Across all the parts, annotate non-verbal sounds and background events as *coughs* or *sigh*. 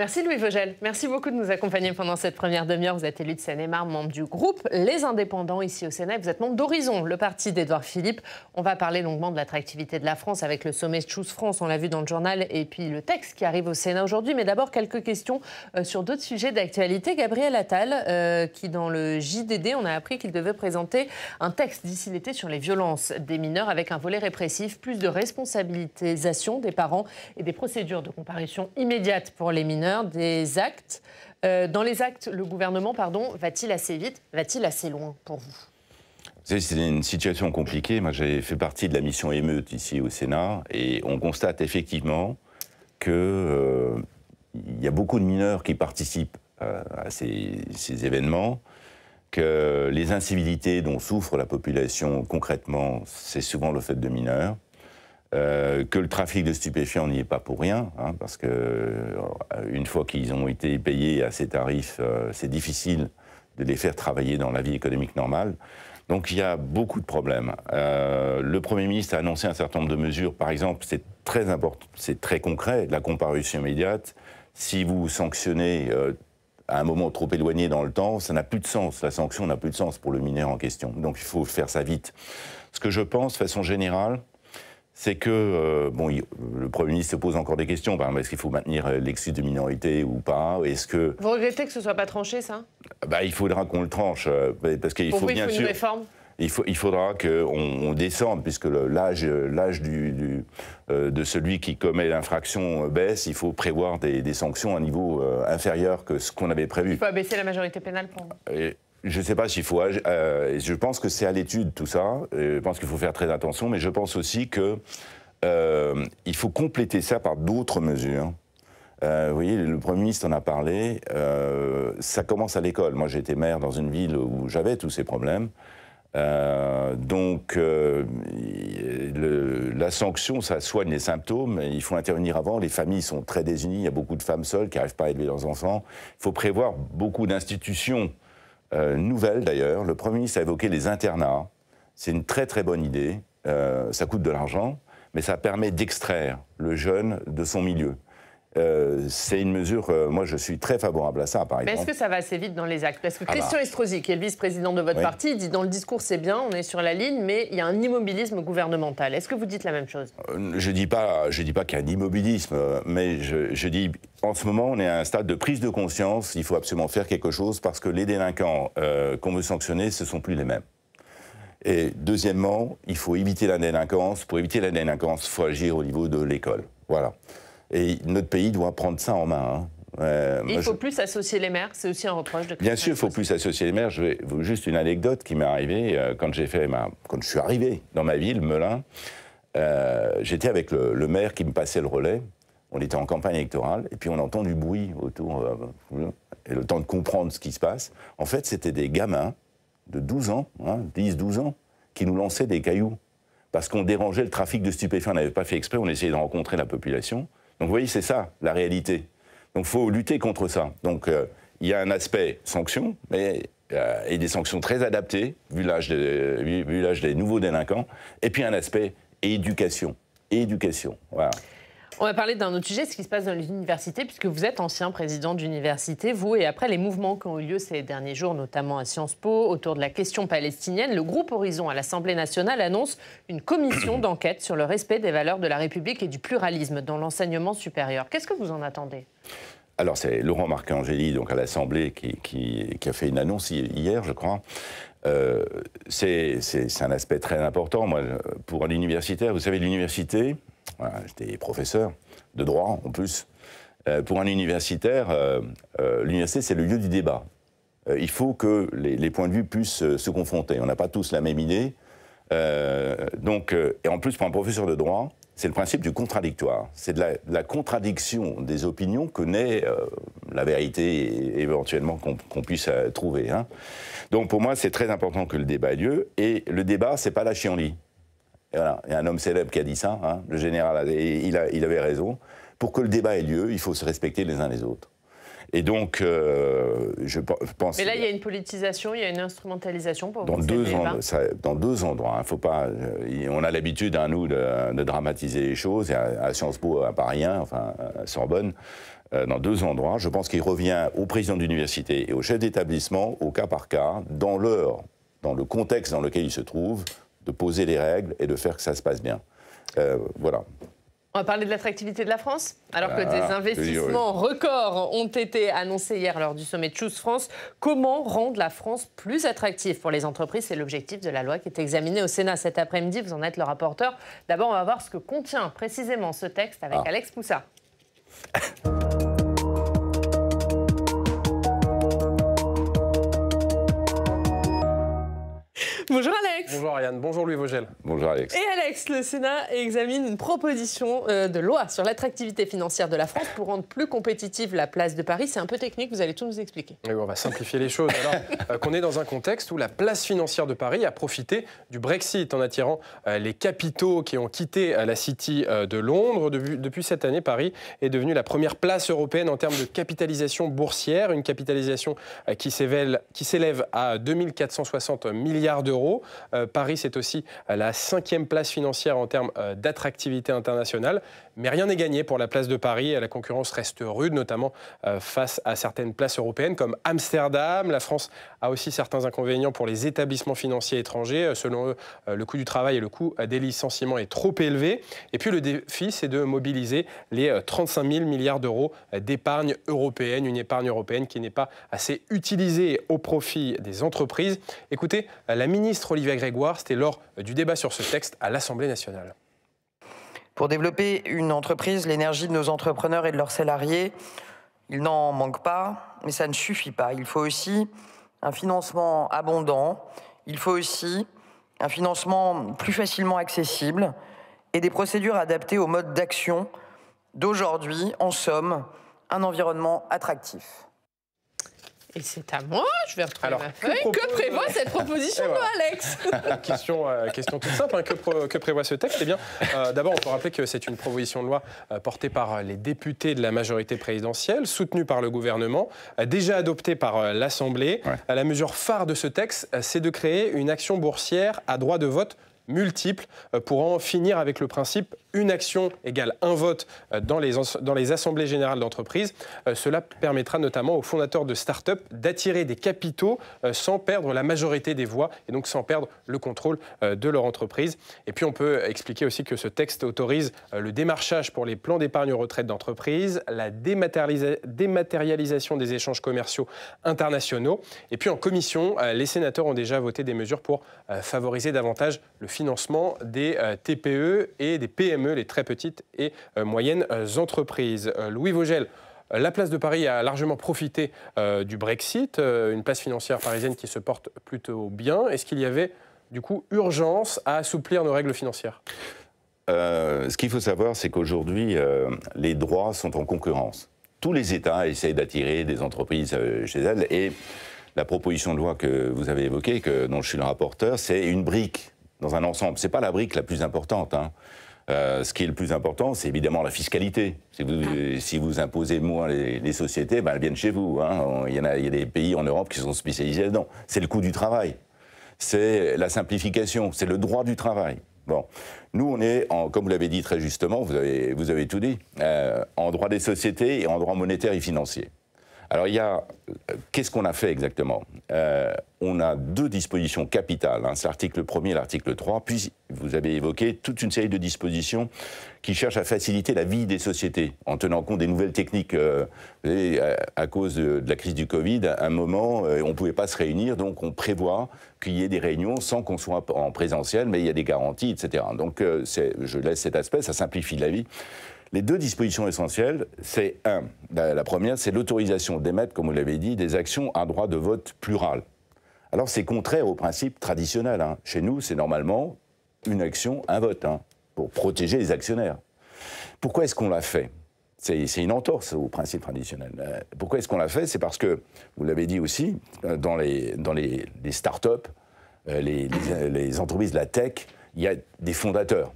Merci Louis Vogel. Merci beaucoup de nous accompagner pendant cette première demi-heure. Vous êtes élu de seine membre du groupe Les Indépendants ici au Sénat. Vous êtes membre d'Horizon, le parti d'Edouard Philippe. On va parler longuement de l'attractivité de la France avec le sommet Choose France. On l'a vu dans le journal et puis le texte qui arrive au Sénat aujourd'hui. Mais d'abord, quelques questions euh, sur d'autres sujets d'actualité. Gabriel Attal, euh, qui dans le JDD, on a appris qu'il devait présenter un texte d'ici l'été sur les violences des mineurs avec un volet répressif, plus de responsabilisation des parents et des procédures de comparution immédiate pour les mineurs des actes. Euh, dans les actes, le gouvernement, pardon, va-t-il assez vite Va-t-il assez loin pour vous c'est une situation compliquée. Moi, j'ai fait partie de la mission émeute ici au Sénat et on constate effectivement qu'il euh, y a beaucoup de mineurs qui participent euh, à ces, ces, événements, que les incivilités dont souffre la population concrètement, c'est souvent le fait de mineurs. Euh, que le trafic de stupéfiants n'y est pas pour rien, hein, parce que euh, une fois qu'ils ont été payés à ces tarifs, euh, c'est difficile de les faire travailler dans la vie économique normale. Donc il y a beaucoup de problèmes. le Premier ministre a annoncé un certain nombre de mesures. Par exemple, c'est très important, c'est très concret, la comparution immédiate. Si vous sanctionnez à un moment trop éloigné dans le temps, ça n'a plus de sens. La sanction n'a plus de sens pour le mineur en question. Donc il faut faire ça vite. Ce que je pense, de façon générale, c'est que euh, bon, le Premier ministre se pose encore des questions. Ben, Est-ce qu'il faut maintenir euh, l'excuse de minorité ou pas Est-ce que vous regrettez que ce soit pas tranché ça bah, il faudra qu'on le tranche euh, parce qu'il faut il faut Une réforme il, faut, il faudra qu'on on descende, puisque l'âge du, du de celui qui commet l'infraction baisse, il faut prévoir des, sanctions à un niveau inférieur que ce qu'on avait prévu. Il faut abaisser la majorité pénale pour je ne sais pas s'il faut. Euh, je pense que c'est à l'étude tout ça. Je pense qu'il faut faire très attention, mais je pense aussi que euh, il faut compléter ça par d'autres mesures. Euh, vous voyez, le Premier ministre en a parlé. ça commence à l'école. Moi, j'étais maire dans une ville où j'avais tous ces problèmes. donc, la sanction, ça soigne les symptômes. Il faut intervenir avant. Les familles sont très désunies. Il y a beaucoup de femmes seules qui n'arrivent pas à élever leurs enfants. Il faut prévoir beaucoup d'institutions euh, nouvelle d'ailleurs. Le Premier ministre a évoqué les internats. C'est une très très bonne idée. Euh, ça coûte de l'argent, mais ça permet d'extraire le jeune de son milieu. Euh, c'est une mesure, euh, moi je suis très favorable à ça, par exemple. Mais est-ce que ça va assez vite dans les actes Parce que ah Christian bah. Estrosi, qui est le vice-président de votre parti, dit dans le discours c'est bien, on est sur la ligne, mais il y a un immobilisme gouvernemental. Est-ce que vous dites la même chose euh, Je ne dis pas, je dis pas qu'il y a un immobilisme, mais je, je, dis, en ce moment on est à un stade de prise de conscience, il faut absolument faire quelque chose parce que les délinquants qu'on veut sanctionner, ce ne sont plus les mêmes. Et deuxièmement, il faut éviter la délinquance. Pour éviter la délinquance, il faut agir au niveau de l'école. Voilà. Et notre pays doit prendre ça en main. Euh, il faut plus associer les maires, c'est aussi un reproche de. Bien sûr, il faut plus associer les maires. Je vais vous juste une anecdote qui m'est arrivée euh, quand j'ai fait ma... quand je suis arrivé dans ma ville, Melun. Euh, j'étais avec le, maire qui me passait le relais. On était en campagne électorale et puis on entend du bruit autour. Euh, et le temps de comprendre ce qui se passe. En fait, c'était des gamins de 12 ans, 10-12 hein, ans, qui nous lançaient des cailloux parce qu'on dérangeait le trafic de stupéfiants. On n'avait pas fait exprès. On essayait de rencontrer la population. Donc vous voyez, c'est ça la réalité. Donc il faut lutter contre ça. Donc euh, il y a un aspect sanctions, mais euh, et des sanctions très adaptées, vu l'âge des, des nouveaux délinquants, et puis un aspect éducation. Éducation, voilà. On va parler d'un autre sujet, ce qui se passe dans les universités, puisque vous êtes ancien président d'université, vous, et après les mouvements qui ont eu lieu ces derniers jours, notamment à Sciences Po, autour de la question palestinienne, le groupe Horizon à l'Assemblée nationale annonce une commission *coughs* d'enquête sur le respect des valeurs de la République et du pluralisme dans l'enseignement supérieur. Qu'est-ce que vous en attendez alors c'est Laurent Marcangeli, donc à l'Assemblée, qui, a fait une annonce hier, je crois. Euh, c'est un aspect très important. Moi, pour un vous savez, l'université, J'étais professeur de droit en plus. Euh, pour un universitaire, euh, euh, l'université, c'est le lieu du débat. il faut que les, points de vue puissent se confronter. On n'a pas tous la même idée. donc, et en plus, pour un professeur de droit, c'est le principe du contradictoire. C'est de, la contradiction des opinions que naît la vérité éventuellement qu'on puisse trouver. Hein. Donc, pour moi, c'est très important que le débat ait lieu. Et le débat, c'est pas lâcher en lit il y a un homme célèbre qui a dit ça, hein, le général, il, avait raison. Pour que le débat ait lieu, il faut se respecter les uns les autres. Et donc, euh, je pense. Mais là, il y a une politisation, il y a une instrumentalisation pour dans deux Dans deux endroits. il hein, faut pas, euh, on a l'habitude, hein, nous, de, dramatiser les choses, à, à, Sciences Po, à Paris enfin, à Sorbonne, euh, dans deux endroits. Je pense qu'il revient au président d'université et au chef d'établissement, au cas par cas, dans l'heure, dans le contexte dans lequel il se trouve, de poser les règles et de faire que ça se passe bien. Euh, voilà. On va parler de l'attractivité de la France, alors que des ah, investissements records ont été annoncés hier lors du sommet de Choose France. Comment rendre la France plus attractive pour les entreprises C'est l'objectif de la loi qui est examinée au Sénat cet après-midi. Vous en êtes le rapporteur. D'abord, on va voir ce que contient précisément ce texte avec ah. Alex Poussa. Bonjour Alex. Bonjour Ariane, bonjour Louis Vogel. Bonjour Alex. Et Alex, le Sénat examine une proposition euh, de loi sur l'attractivité financière de la France pour rendre plus compétitive la place de Paris. C'est un peu technique, vous allez tout nous expliquer. Et on va simplifier les choses. Alors euh, qu'on est dans un contexte où la place financière de Paris a profité du Brexit en attirant euh, les capitaux qui ont quitté la City de Londres. Depuis cette année, Paris est devenue la première place européenne en termes de capitalisation boursière, une capitalisation qui s'élève à 2460 milliards d'euros euh, Paris, c'est aussi euh, la cinquième place financière en termes euh, d'attractivité internationale. Mais rien n'est gagné pour la place de Paris. La concurrence reste rude, notamment face à certaines places européennes comme Amsterdam. La France a aussi certains inconvénients pour les établissements financiers étrangers. Selon eux, le coût du travail et le coût des licenciements est trop élevé. Et puis le défi, c'est de mobiliser les 35 000 milliards d'euros d'épargne européenne, une épargne européenne qui n'est pas assez utilisée au profit des entreprises. Écoutez, la ministre Olivia Grégoire c'était lors du débat sur ce texte à l'Assemblée nationale. Pour développer une entreprise, l'énergie de nos entrepreneurs et de leurs salariés, il n'en manque pas, mais ça ne suffit pas. Il faut aussi un financement abondant, il faut aussi un financement plus facilement accessible et des procédures adaptées au mode d'action d'aujourd'hui, en somme, un environnement attractif. Et c'est à moi, je vais retrouver ma feuille. Que, prévoit cette proposition de loi, Alex *laughs* question, euh, question toute simple, hein. que, prévoit ce texte Eh bien, euh, d'abord, on peut rappeler que c'est une proposition de loi euh, portée par les députés de la majorité présidentielle, soutenue par le gouvernement, déjà adoptée par l'Assemblée. La mesure phare de ce texte, c'est de créer une action boursière à droit de vote multiple pour en finir avec le principe une action égale un vote euh, dans les, dans les assemblées générales d'entreprise. Euh, cela permettra notamment aux fondateurs de start-up d'attirer des capitaux euh, sans perdre la majorité des voix et donc sans perdre le contrôle de leur entreprise. Et puis on peut expliquer aussi que ce texte autorise le démarchage pour les plans d'épargne retraite d'entreprise, la dématérialisation des échanges commerciaux internationaux. Et puis en commission, les sénateurs ont déjà voté des mesures pour favoriser davantage le financement des TPE et des PME les très petites et euh, moyennes euh, entreprises. Euh, Louis Vogel, la place de Paris a largement profité du Brexit, une place financière parisienne qui se porte plutôt bien. Est-ce qu'il y avait du coup urgence à assouplir nos règles financières Ce qu'il faut savoir, c'est qu'aujourd'hui, les droits sont en concurrence. Tous les États essayent d'attirer des entreprises chez elles et la proposition de loi que vous avez évoquée, que, dont je suis le rapporteur, c'est une brique dans un ensemble. Ce n'est pas la brique la plus importante. Hein. Euh, ce qui est le plus important, c'est évidemment la fiscalité. Si vous, ah. imposez moins les, sociétés, ben, elles viennent chez vous. Hein. Il, y a, des pays en Europe qui sont spécialisés là-dedans. C'est le coût du travail. C'est la simplification. C'est le droit du travail. Bon. Nous, on est, comme vous l'avez dit très justement, vous avez, tout dit, euh, en droit des sociétés et en droit monétaire et financier. Alors, il y a. Euh, qu'est-ce qu'on a fait exactement euh, On a deux dispositions capitales, hein. c'est l'article 1 et l'article 3. Puis, vous avez évoqué toute une série de dispositions qui cherchent à faciliter la vie des sociétés en tenant compte des nouvelles techniques. Euh, à, cause de, la crise du Covid, à un moment, on ne pouvait pas se réunir, donc on prévoit qu'il y ait des réunions sans qu'on soit en présentiel, mais il y a des garanties, etc. Donc, je laisse cet aspect, ça simplifie la vie. Les deux dispositions essentielles, c'est un, la, première, c'est l'autorisation d'émettre, comme vous l'avez dit, des actions à droit de vote plural. Alors c'est contraire au principe traditionnel. Hein. Chez nous, c'est normalement une action, un vote, hein, pour protéger les actionnaires. Pourquoi est-ce qu'on l'a fait c'est une entorse au principe traditionnel. Euh, pourquoi est-ce qu'on l'a fait C'est parce que, vous l'avez dit aussi, euh, dans les, dans les, start-up, euh, les, entreprises de la tech, il y a des fondateurs.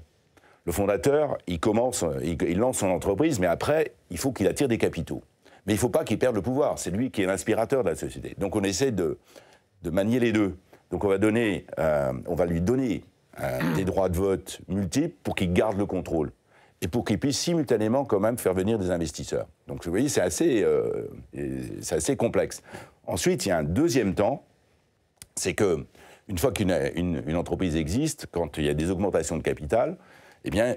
Le fondateur, il commence, il, lance son entreprise, mais après, il faut qu'il attire des capitaux. Mais il ne faut pas qu'il perde le pouvoir. C'est lui qui est l'inspirateur de la société. Donc on essaie de, manier les deux. Donc on va, donner, euh, on va lui donner euh, des droits de vote multiples pour qu'il garde le contrôle et pour qu'il puisse simultanément quand même faire venir des investisseurs. Donc vous voyez, c'est assez, euh, assez complexe. Ensuite, il y a un deuxième temps, c'est que une fois qu'une entreprise existe, quand il y a des augmentations de capital, eh bien,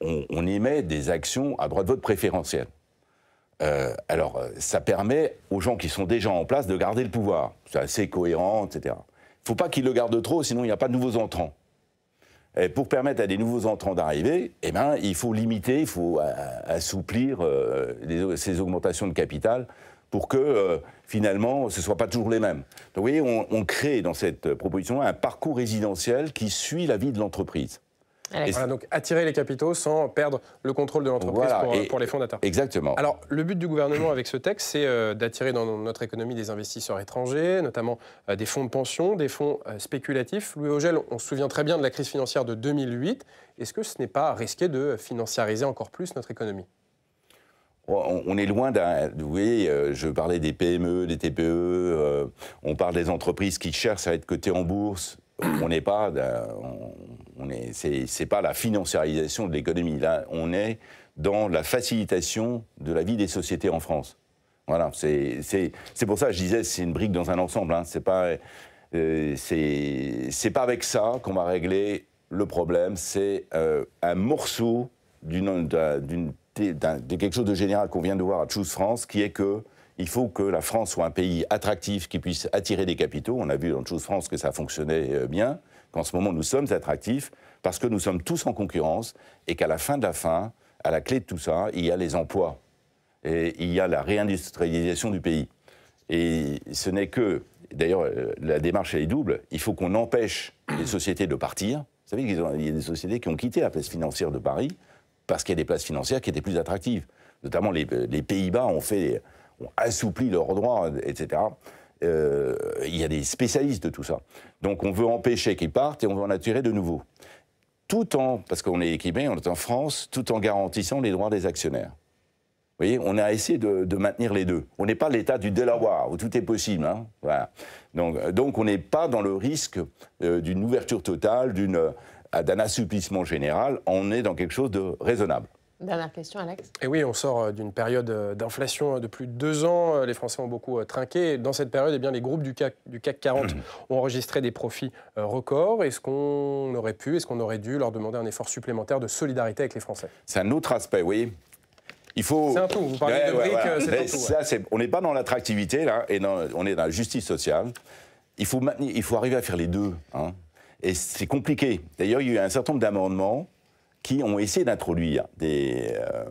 on, on émet des actions à droit de vote préférentiel. Euh, alors, euh, ça permet aux gens qui sont déjà en place de garder le pouvoir. C'est assez cohérent, etc. Il ne faut pas qu'ils le gardent trop, sinon il n'y a pas de nouveaux entrants. pour permettre à des nouveaux entrants d'arriver, eh bien, il faut limiter, il faut assouplir euh, ces augmentations de capital pour que finalement ce ne soit pas toujours les mêmes. Donc vous voyez, on, on crée dans cette proposition un parcours résidentiel qui suit la vie de l'entreprise. Ah, donc attirer les capitaux sans perdre le contrôle de l'entreprise euh, pour, les fondateurs. Exactement. Alors le but du gouvernement avec ce texte, c'est euh, d'attirer dans notre économie des investisseurs étrangers, notamment euh, des fonds de pension, des fonds spéculatifs. Louis Augel, on se souvient très bien de la crise financière de 2008. Est-ce que ce n'est pas risqué de financiariser encore plus notre économie oh, on est loin d'un. Vous voyez, je parlais des PME, des TPE, on parle des entreprises qui cherchent à être cotées en bourse. On n'est pas ce n'est pas la financiarisation de l'économie. Là, on est dans la facilitation de la vie des sociétés en France. Voilà, c'est, pour ça que je disais, c'est une brique dans un ensemble. ce hein. C'est pas, euh, c'est, avec ça qu'on va régler le problème. C'est euh, un morceau de quelque chose de général qu'on vient de voir à Choose France, qui est que il faut que la France soit un pays attractif qui puisse attirer des capitaux. On a vu dans Choose France que ça fonctionnait euh, bien qu'en ce moment nous sommes attractifs parce que nous sommes tous en concurrence et qu'à la fin de la fin, à la clé de tout ça, il y a les emplois et il y a la réindustrialisation du pays. Et ce n'est que, d'ailleurs, euh, la démarche elle est double. Il faut qu'on empêche les sociétés de partir. Vous savez qu'il y a des sociétés qui ont quitté la place financière de Paris parce qu'il y a des places financières qui étaient plus attractives. Notamment les, euh, Pays-Bas ont fait, ont assoupli leurs droits, etc. Euh, il y a des spécialistes de tout ça. Donc on veut empêcher qu'ils partent et on veut en attirer de nouveaux. Tout en, parce qu'on est équipé, on est en France, tout en garantissant les droits des actionnaires. Vous voyez, on a essayé de, de maintenir les deux. On n'est pas l'État du Delaware où tout est possible. Hein. voilà. donc, donc on n'est pas dans le risque euh, d'une ouverture totale, euh, d'un assouplissement général. On est dans quelque chose de raisonnable. Dernière question, Alex. Et eh oui, on sort euh, d'une période euh, d'inflation euh, de plus de deux ans. Les Français ont beaucoup trinqué. Dans cette période, et eh bien, les groupes du CAC, du CAC 40 mm. ont enregistré des profits records. Est-ce qu'on aurait pu, est-ce qu'on aurait dû leur demander un effort supplémentaire de solidarité avec les Français C'est un autre aspect, oui. Il faut. C'est un tout. Vous parlez de briques, c'est un tout. Ça, On n'est pas dans l'attractivité là, et on est dans la justice sociale. Il faut il faut arriver à faire les deux. Hein. Et c'est compliqué. D'ailleurs, il y a eu un certain nombre d'amendements ont essayé d'introduire des. Euh,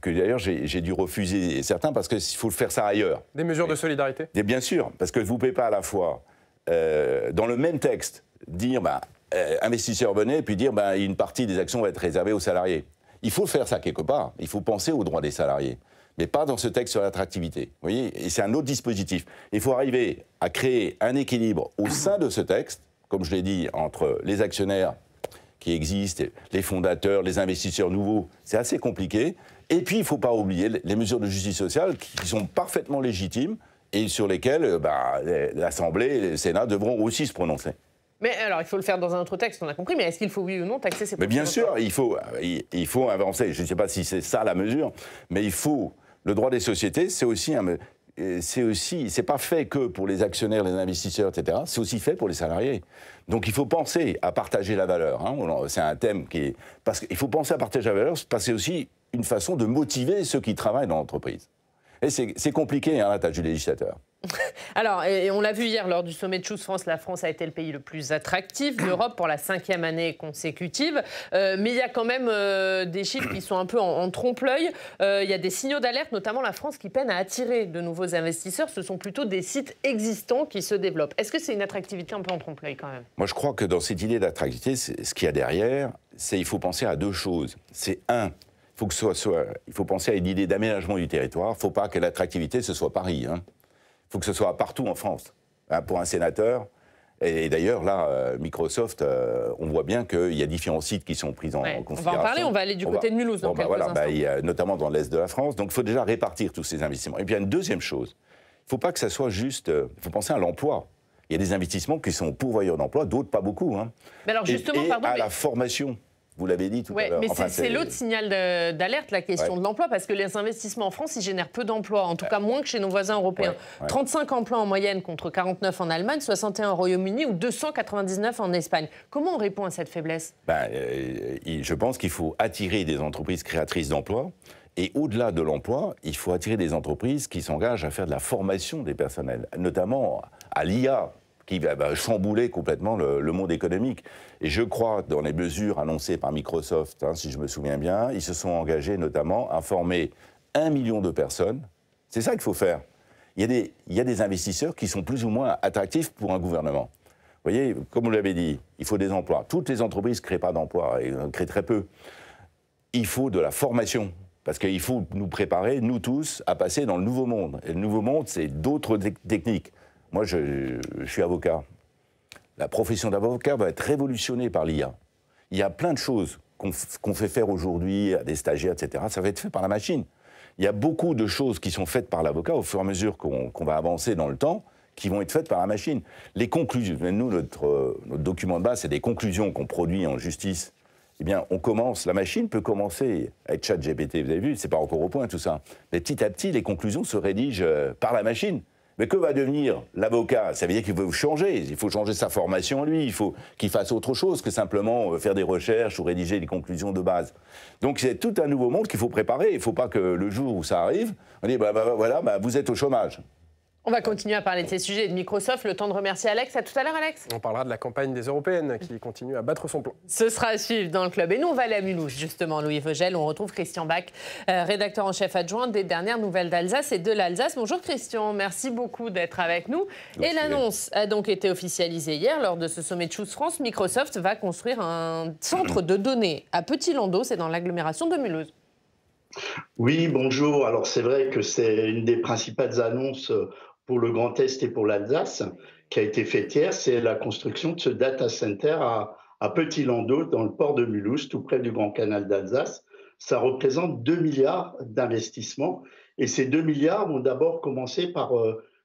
que, d'ailleurs j'ai dû refuser certains parce qu'il faut faire ça ailleurs. Des mesures de solidarité Bien sûr, parce que vous ne pouvez pas à la fois, euh, dans le même texte, dire bah, euh, investisseurs venez puis dire bah, une partie des actions va être réservée aux salariés. Il faut faire ça quelque part. Il faut penser aux droits des salariés mais pas dans ce texte sur l'attractivité. Vous voyez Et c'est un autre dispositif. Il faut arriver à créer un équilibre au sein de ce texte, comme je l'ai dit, entre les actionnaires qui existent, les fondateurs, les investisseurs nouveaux, c'est assez compliqué. Et puis, il ne faut pas oublier les mesures de justice sociale qui sont parfaitement légitimes et sur lesquelles euh, bah, l'Assemblée et le Sénat devront aussi se prononcer. Mais alors, il faut le faire dans un autre texte, on a compris, mais est-ce qu'il faut, oui ou non, taxer ces Mais bien sûr, il faut, il faut avancer. Je ne sais pas si c'est ça la mesure, mais il faut. Le droit des sociétés, c'est aussi un, c'est aussi, c'est pas fait que pour les actionnaires, les investisseurs, etc. C'est aussi fait pour les salariés. Donc il faut penser à partager la valeur. Hein. C'est un thème qui est parce qu'il faut penser à partager la valeur, parce que c'est aussi une façon de motiver ceux qui travaillent dans l'entreprise. Et c'est compliqué hein, la tâche du législateur. *laughs* Alors, on l'a vu hier lors du sommet de Choose France, la France a été le pays le plus attractif d'Europe pour la cinquième année consécutive. Euh, mais il y a quand même euh, des chiffres qui sont un peu en, trompe-l'œil. Euh, il y a des signaux d'alerte, notamment la France qui peine à attirer de nouveaux investisseurs. Ce sont plutôt des sites existants qui se développent. Est-ce que c'est une attractivité un peu en trompe-l'œil quand même Moi, je crois que dans cette idée d'attractivité, ce qu'il y a derrière, c'est il faut penser à deux choses. C'est un, faut que soit, il faut penser à une idée d'aménagement du territoire. Il ne faut pas que l'attractivité, ce soit Paris. Hein faut que ce soit partout en France. Hein, pour un sénateur, et d'ailleurs, là, euh, Microsoft, euh, on voit bien qu'il y a différents sites qui sont pris en, considération. On va en parler, on va aller du côté de Mulhouse dans bah, quelques bah notamment dans l'Est de la France. Donc, il faut déjà répartir tous ces investissements. Et puis, il y a une deuxième chose. Il ne faut pas que ça soit juste... Il euh, faut penser à l'emploi. Il y a des investissements qui sont pourvoyeurs d'emploi, d'autres pas beaucoup. Hein. Mais alors, justement, et, à la formation. Vous l'avez dit tout à l'heure. Mais c'est l'autre signal d'alerte, la question de l'emploi, parce que les investissements en France, ils génèrent peu d'emplois, en tout cas moins que chez nos voisins européens. 35 emplois en moyenne contre 49 en Allemagne, 61 au Royaume-Uni ou 299 en Espagne. Comment on répond à cette faiblesse ben, euh, Je pense qu'il faut attirer des entreprises créatrices d'emplois. Et au-delà de l'emploi, il faut attirer des entreprises qui s'engagent à faire de la formation des personnels, notamment à l'IA qui va bah, bah, chambouler complètement le, monde économique. Et je crois, dans les mesures annoncées par Microsoft, hein, si je me souviens bien, ils se sont engagés notamment à former un million de personnes. C'est ça qu'il faut faire. Il y, a des, investisseurs qui sont plus ou moins attractifs pour un gouvernement. Vous voyez, comme vous l'avez dit, il faut des emplois. Toutes les entreprises ne créent pas d'emplois, et en euh, créent très peu. Il faut de la formation, parce qu'il faut nous préparer, nous tous, à passer dans le nouveau monde. Et le nouveau monde, c'est d'autres techniques. Moi, je, suis avocat. La profession d'avocat va être révolutionnée par l'IA. Il y a plein de choses qu'on fait faire aujourd'hui à des stagiaires, etc. Ça va être fait par la machine. Il y a beaucoup de choses qui sont faites par l'avocat au fur et à mesure qu'on va avancer dans le temps qui vont être faites par la machine. Les conclusions, nous, notre, euh, notre document de base, c'est des conclusions qu'on produit en justice eh bien, on commence, la machine peut commencer avec ChatGPT, vous avez vu, c'est pas encore au point tout ça. Mais petit à petit, les conclusions se rédigent euh, par la machine. Mais que va devenir l'avocat Ça veut dire qu'il veut changer. Il faut changer sa formation lui. Il faut qu'il fasse autre chose que simplement euh, faire des recherches ou rédiger des conclusions de base. Donc c'est tout un nouveau monde qu'il faut préparer. Il ne faut pas que le jour où ça arrive, on dit, bah, bah, bah, voilà, vous êtes au chômage. On va continuer à parler de ces sujets et de Microsoft. Le temps de remercier Alex. À tout à l'heure, Alex. On parlera de la campagne des européennes qui continue à battre son plan. Ce sera à suivre dans le club. Et nous, on va à Mulhouse, justement, Louis Vogel. On retrouve Christian Bach, euh, rédacteur en chef adjoint des dernières nouvelles d'Alsace et de l'Alsace. Bonjour, Christian. Merci beaucoup d'être avec nous. Et l'annonce a donc été officialisée hier lors de ce sommet de Choose France. Microsoft va construire un centre de données à Petit-Landau. C'est dans l'agglomération de Mulhouse. Oui, bonjour. Alors c'est vrai que c'est une des principales annonces euh, pour le Grand Est et pour l'Alsace, qui a été fait hier, c'est la construction de ce data center à, Petit Landau, dans le port de Mulhouse, tout près du Grand Canal d'Alsace. Ça représente 2 milliards d'investissements. Et ces 2 milliards vont d'abord commencer par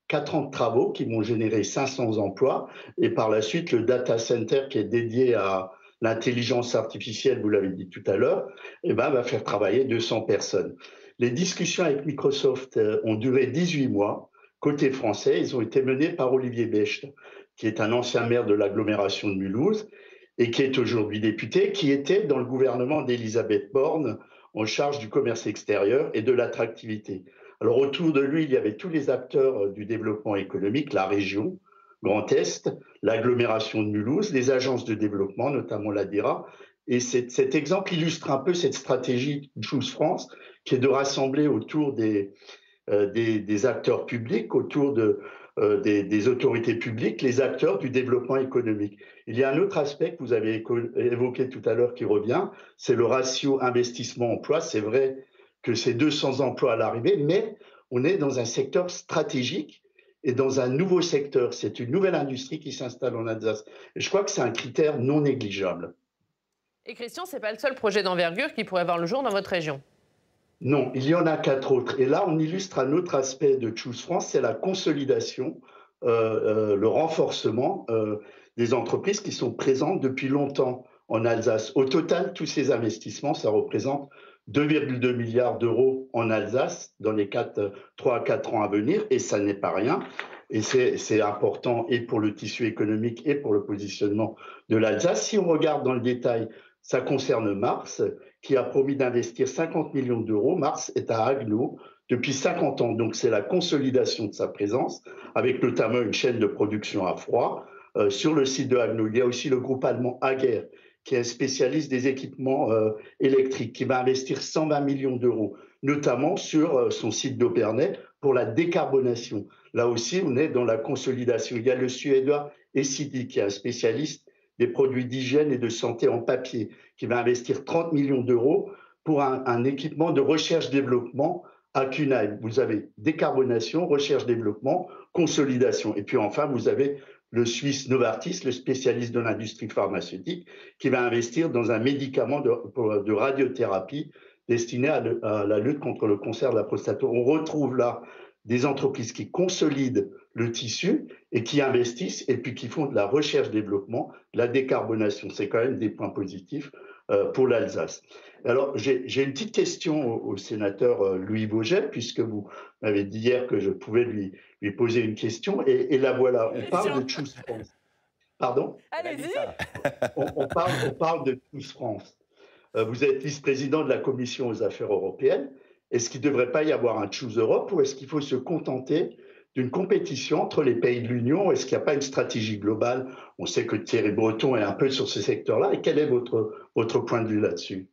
4 euh, ans de travaux qui vont générer 500 emplois. Et par la suite, le data center qui est dédié à l'intelligence artificielle, vous l'avez dit tout à l'heure, eh ben, va faire travailler 200 personnes. Les discussions avec Microsoft euh, ont duré 18 mois. Côté français, ils ont été menés par Olivier Becht, qui est un ancien maire de l'agglomération de Mulhouse et qui est aujourd'hui député, qui était dans le gouvernement d'Elisabeth Borne en charge du commerce extérieur et de l'attractivité. Alors autour de lui, il y avait tous les acteurs euh, du développement économique, la région, Grand Est, l'agglomération de Mulhouse, les agences de développement, notamment la dira Et cet, exemple illustre un peu cette stratégie Choose France, qui est de rassembler autour des, euh, des, acteurs publics, autour de, euh, des, autorités publiques, les acteurs du développement économique. Il y a un autre aspect que vous avez évoqué tout à l'heure qui revient, c'est le ratio investissement-emploi. C'est vrai que c'est 200 emplois à l'arrivée, mais on est dans un secteur stratégique et dans un nouveau secteur. C'est une nouvelle industrie qui s'installe en Alsace. je crois que c'est un critère non négligeable. Et Christian, ce n'est pas le seul projet d'envergure qui pourrait voir le jour dans votre région. Non, il y en a quatre autres. Et là, on illustre un autre aspect de Choose France, c'est la consolidation, euh, euh, le renforcement euh, des entreprises qui sont présentes depuis longtemps en Alsace. Au total, tous ces investissements, ça représente 2,2 milliards d'euros en Alsace dans les 4, 3 à 4 ans à venir, et ça n'est pas rien. Et c'est important et pour le tissu économique et pour le positionnement de l'Alsace. Si on regarde dans le détail, ça concerne Mars, qui a promis d'investir 50 millions d'euros. Mars est à Agno depuis 50 ans, donc c'est la consolidation de sa présence, avec notamment une chaîne de production à froid euh, sur le site de Agno. Il y a aussi le groupe allemand Ager, qui est un spécialiste des équipements euh, électriques, qui va investir 120 millions d'euros, notamment sur euh, son site d'Opernay pour la décarbonation. Là aussi, on est dans la consolidation. Il y a le Suédois Essidi, qui est un spécialiste des produits d'hygiène et de santé en papier, qui va investir 30 millions d'euros pour un, équipement de recherche-développement à CUNAI. Vous avez décarbonation, recherche-développement, consolidation. Et puis enfin, vous avez le Suisse Novartis, le spécialiste de l'industrie pharmaceutique, qui va investir dans un médicament de, radiothérapie destiné à, la lutte contre le cancer de la prostate. On retrouve là des entreprises qui consolident le tissu et qui investissent et puis qui font de la recherche-développement, de la décarbonation. C'est quand même des points positifs euh, pour l'Alsace. Alors, j'ai une petite question au, sénateur euh, Louis Beauget, puisque vous m'avez dit hier que je pouvais lui, lui poser une question, et, et la voilà. On parle de Choose France. Pardon Allez-y on, parle, on parle de Choose France. Euh, vous êtes vice-président de la Commission aux affaires européennes. Est-ce qu'il ne devrait pas y avoir un Choose Europe ou est-ce qu'il faut se contenter d'une compétition entre les pays de l'Union Est-ce qu'il n'y a pas une stratégie globale On sait que Thierry Breton est un peu sur ce secteur-là. Et quel est votre, votre point de vue là-dessus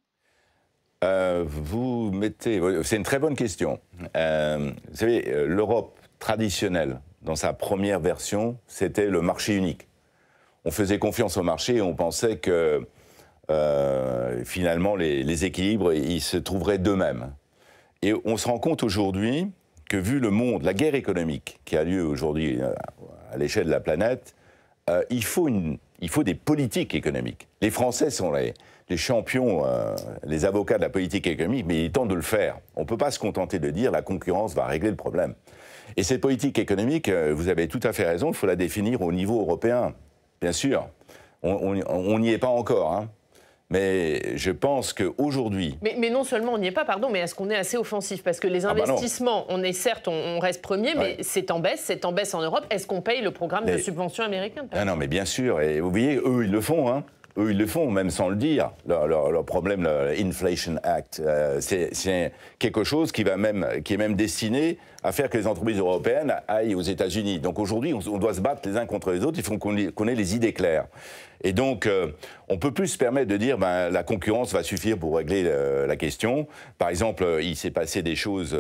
euh, Vous mettez. C'est une très bonne question. Euh, vous savez, l'Europe traditionnelle, dans sa première version, c'était le marché unique. On faisait confiance au marché et on pensait que euh, finalement les, les équilibres ils se trouveraient d'eux-mêmes. Et on se rend compte aujourd'hui que vu le monde, la guerre économique qui a lieu aujourd'hui euh, à l'échelle de la planète, euh, il, faut une, il faut des politiques économiques. Les Français sont les, champions, euh, les avocats de la politique économique, mais il est temps de le faire. On ne peut pas se contenter de dire la concurrence va régler le problème. Et cette politique économique, vous avez tout à fait raison, il faut la définir au niveau européen, bien sûr. On n'y est pas encore. Hein. Mais je pense qu'aujourd'hui. Mais, mais non seulement on n'y est pas, pardon, mais est-ce qu'on est assez offensif Parce que les ah bah investissements, on est certes, on, reste premier, mais c'est en baisse, c'est en baisse en Europe. Est-ce qu'on paye le programme de subvention américaine ah Non, mais bien sûr. Et vous voyez, eux, ils le font. Hein eux, ils le font, même sans le dire. Leur, problème, l'Inflation Act, euh, c'est quelque chose qui, va même, qui est même destiné à faire que les entreprises européennes aillent aux États-Unis. Donc aujourd'hui, on, doit se battre les uns contre les autres, il faut qu'on ait les idées claires. Et donc, on euh, on peut plus se permettre de dire ben, la concurrence va suffire pour régler euh, la question. Par exemple, il s'est passé des choses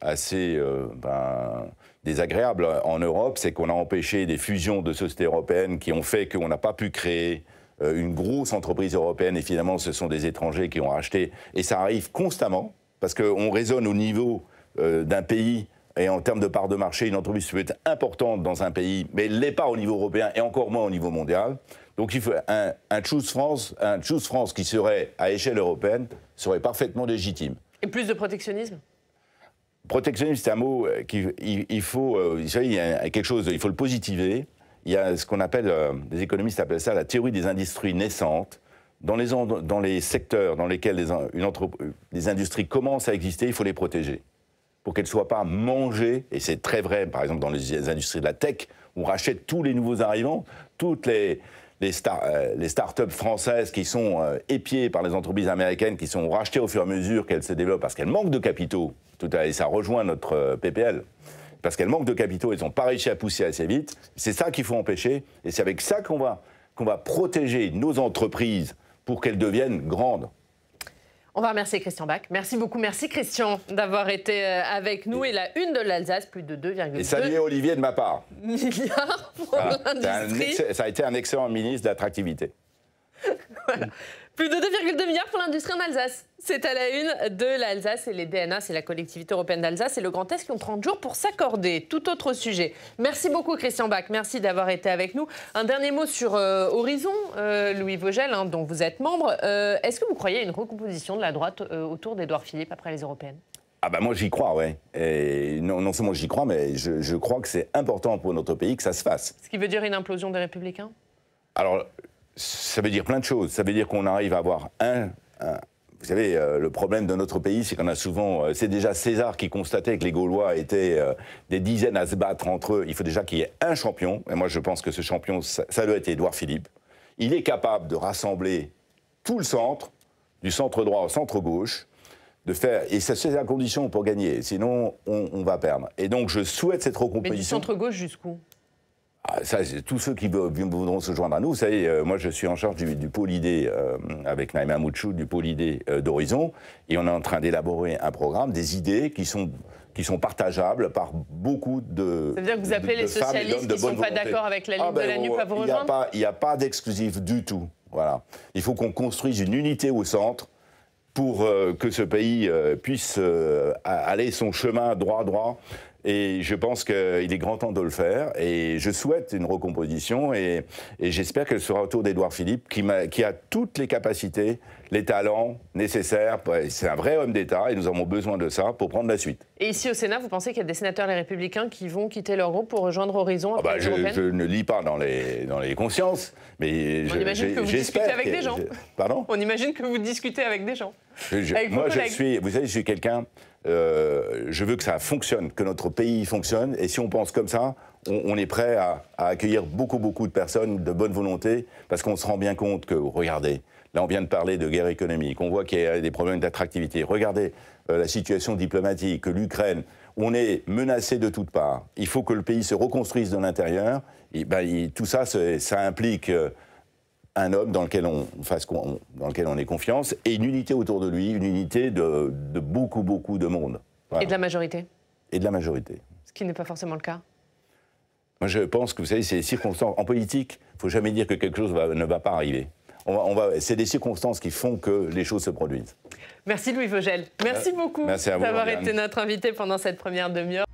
assez ben, désagréables en Europe, c'est qu'on a empêché des fusions de sociétés européennes qui ont fait qu'on n'a pas pu créer euh, une grosse entreprise européenne et finalement ce sont des étrangers qui ont racheté. Et ça arrive constamment parce qu'on raisonne au niveau euh, d'un pays et en termes de part de marché, une entreprise peut être importante dans un pays, mais elle l'est pas au niveau européen et encore moins au niveau mondial. Donc il faut un, Choose France, un Choose France qui serait à échelle européenne serait parfaitement légitime. Et plus de protectionnisme Protectionnisme, c'est un mot euh, qu'il il, faut, il y a quelque chose, il faut le positiver il y a ce qu'on appelle, euh, les économistes appellent ça la théorie des industries naissantes. Dans les, dans les secteurs dans lesquels les, une euh, industries commencent à exister, il faut les protéger pour qu'elles ne soient pas mangées. Et c'est très vrai, par exemple, dans les industries de la tech, on rachète tous les nouveaux arrivants, toutes les, les, euh, start-up françaises qui sont épiées par les entreprises américaines, qui sont rachetées au fur et à mesure qu'elles se développent parce qu'elles manquent de capitaux. Tout à, et ça rejoint notre PPL parce qu'elles manquent de capitaux, elles n'ont pas réussi à pousser assez vite. C'est ça qu'il faut empêcher, et c'est avec ça qu'on va, qu'on va protéger nos entreprises pour qu'elles deviennent grandes. On va remercier Christian Bach. Merci beaucoup. Merci Christian d'avoir été euh, avec nous. Et la une de l'Alsace, plus de 2,2 Et salut Olivier de ma part. Milliards pour l'industrie. Ça a été un excellent ministre d'attractivité. *laughs* Plus de 2,2 milliards pour l'industrie en Alsace. C'est à la une de l'Alsace et les DNA, c'est la collectivité européenne d'Alsace et le Grand Est qui ont 30 jours pour s'accorder. Tout autre sujet. Merci beaucoup Christian Bach, merci d'avoir été avec nous. Un dernier mot sur euh, Horizon, euh, Louis Vogel, hein, dont vous êtes membre. Euh, est-ce que vous croyez à une recomposition de la droite autour d'Edouard Philippe après les européennes ah bah moi j'y crois, oui. non, seulement j'y crois, mais je, crois que c'est important pour notre pays que ça se fasse. Ce qui veut dire une implosion des républicains Alors ça veut dire plein de choses. Ça veut dire qu'on arrive à avoir un, vous savez, euh, le problème de notre pays, c'est qu'on a souvent. Euh, c'est déjà César qui constatait que les Gaulois étaient euh, des dizaines à se battre entre eux. Il faut déjà qu'il y ait un champion. Et moi, je pense que ce champion, ça, doit être Édouard Philippe. Il est capable de rassembler tout le centre, du centre droit au centre gauche, de faire. Et ça, c'est la condition pour gagner. Sinon, on, on, va perdre. Et donc, je souhaite cette recomposition. Mais du centre gauche jusqu'où ah, tous ceux qui voudront se joindre à nous, vous savez, euh, moi je suis en charge du, pôle idée euh, avec Naïma Mouchou du pôle idée euh, d'Horizon et on est en train d'élaborer un programme, des idées qui sont qui sont partageables par beaucoup de. Ça veut dire que vous appelez les socialistes qui ne sont pas d'accord avec la ah, ligne de ben, la Nuit à vous rejoindre Il n'y a pas, pas d'exclusif du tout. Voilà. Il faut qu'on construise une unité au centre pour que ce pays puisse aller son chemin droit droit et je pense qu'il est grand temps de le faire. Et je souhaite une recomposition. Et, j'espère qu'elle sera autour d'Edouard Philippe, qui a, qui a, toutes les capacités, les talents nécessaires. C'est un vrai homme d'État et nous avons besoin de ça pour prendre la suite. Et ici au Sénat, vous pensez qu'il y a des sénateurs les républicains qui vont quitter leur groupe pour rejoindre Horizon ah bah, je, ne lis pas dans les, dans les consciences, mais j'espère. On imagine que vous discutez avec des gens. Pardon On imagine que vous discutez avec des gens. moi, je suis, vous savez, je suis quelqu'un euh, je veux que ça fonctionne, que notre pays fonctionne. Et si on pense comme ça, on, est prêt à, accueillir beaucoup, beaucoup de personnes de bonne volonté, parce qu'on se rend bien compte que, regardez, là on vient de parler de guerre économique, on voit qu'il y a des problèmes d'attractivité. Regardez euh, la situation diplomatique, l'Ukraine. On est menacé de toutes parts. Il faut que le pays se reconstruise de l'intérieur. Ben, tout ça, ça implique. Euh, un homme dans lequel on, fasse, dans lequel on ait confiance et une unité autour de lui, une unité de, beaucoup, beaucoup de monde. Et de la majorité Et de la majorité. Ce qui n'est pas forcément le cas Moi, je pense que, vous savez, c'est les circonstances. En politique, il ne faut jamais dire que quelque chose ne va pas arriver. On on va, c'est des circonstances qui font que les choses se produisent. Merci Louis Vogel. Merci euh, beaucoup d'avoir été notre invité pendant cette première demi-heure.